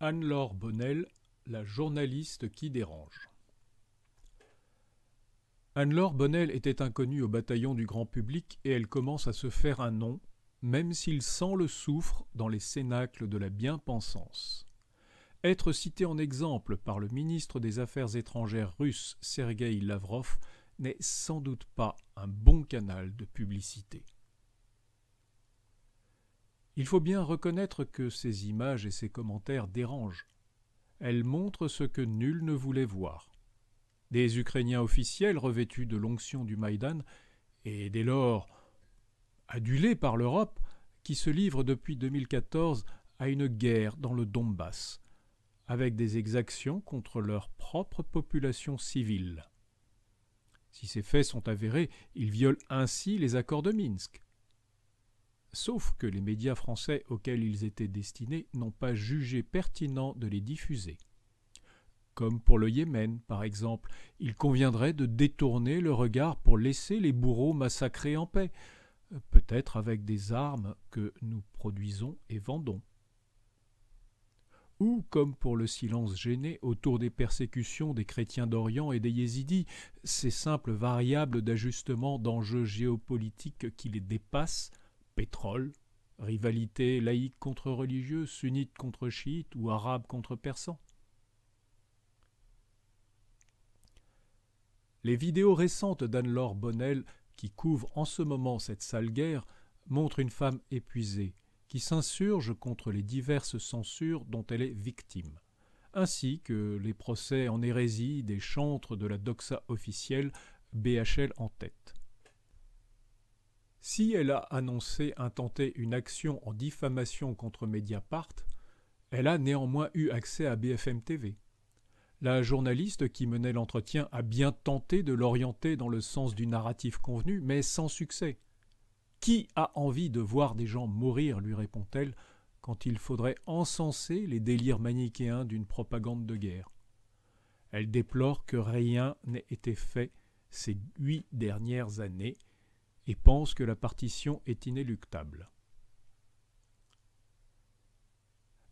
Anne-Laure Bonnel, la journaliste qui dérange. Anne-Laure Bonnel était inconnue au bataillon du grand public et elle commence à se faire un nom, même s'il sent le souffre dans les cénacles de la bien-pensance. Être citée en exemple par le ministre des Affaires étrangères russe Sergueï Lavrov n'est sans doute pas un bon canal de publicité. Il faut bien reconnaître que ces images et ces commentaires dérangent. Elles montrent ce que nul ne voulait voir. Des Ukrainiens officiels revêtus de l'onction du Maïdan, et dès lors adulés par l'Europe, qui se livrent depuis 2014 à une guerre dans le Donbass, avec des exactions contre leur propre population civile. Si ces faits sont avérés, ils violent ainsi les accords de Minsk sauf que les médias français auxquels ils étaient destinés n'ont pas jugé pertinent de les diffuser. Comme pour le Yémen, par exemple, il conviendrait de détourner le regard pour laisser les bourreaux massacrés en paix, peut-être avec des armes que nous produisons et vendons. Ou, comme pour le silence gêné autour des persécutions des chrétiens d'Orient et des yézidis, ces simples variables d'ajustement d'enjeux géopolitiques qui les dépassent pétrole, rivalité laïque contre religieux, sunnite contre chiite ou arabe contre persan. Les vidéos récentes d'Anne-Laure Bonnel, qui couvrent en ce moment cette sale guerre, montrent une femme épuisée, qui s'insurge contre les diverses censures dont elle est victime, ainsi que les procès en hérésie des chantres de la doxa officielle, BHL en tête. Si elle a annoncé intenter une action en diffamation contre Mediapart, elle a néanmoins eu accès à BFM TV. La journaliste qui menait l'entretien a bien tenté de l'orienter dans le sens du narratif convenu, mais sans succès. Qui a envie de voir des gens mourir lui répond-elle, quand il faudrait encenser les délires manichéens d'une propagande de guerre. Elle déplore que rien n'ait été fait ces huit dernières années et pense que la partition est inéluctable.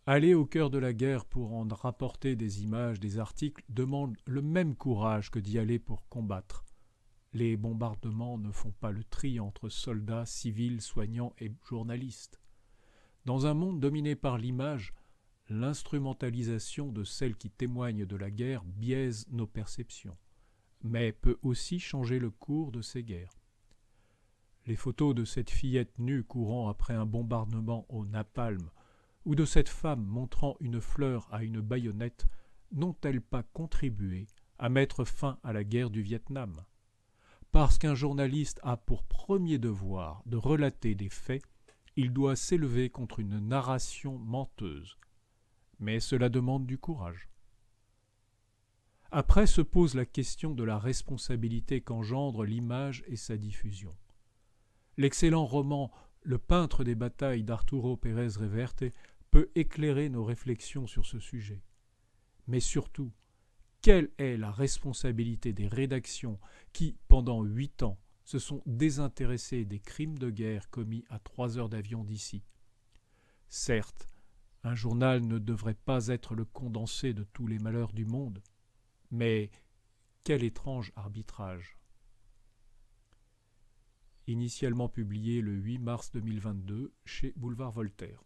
Aller au cœur de la guerre pour en rapporter des images, des articles, demande le même courage que d'y aller pour combattre. Les bombardements ne font pas le tri entre soldats, civils, soignants et journalistes. Dans un monde dominé par l'image, l'instrumentalisation de celles qui témoignent de la guerre biaise nos perceptions, mais peut aussi changer le cours de ces guerres. Les photos de cette fillette nue courant après un bombardement au napalm, ou de cette femme montrant une fleur à une baïonnette, n'ont-elles pas contribué à mettre fin à la guerre du Vietnam Parce qu'un journaliste a pour premier devoir de relater des faits, il doit s'élever contre une narration menteuse. Mais cela demande du courage. Après se pose la question de la responsabilité qu'engendre l'image et sa diffusion. L'excellent roman Le peintre des batailles d'Arturo Pérez Reverte peut éclairer nos réflexions sur ce sujet. Mais surtout, quelle est la responsabilité des rédactions qui, pendant huit ans, se sont désintéressées des crimes de guerre commis à trois heures d'avion d'ici Certes, un journal ne devrait pas être le condensé de tous les malheurs du monde, mais quel étrange arbitrage initialement publié le 8 mars 2022 chez Boulevard Voltaire.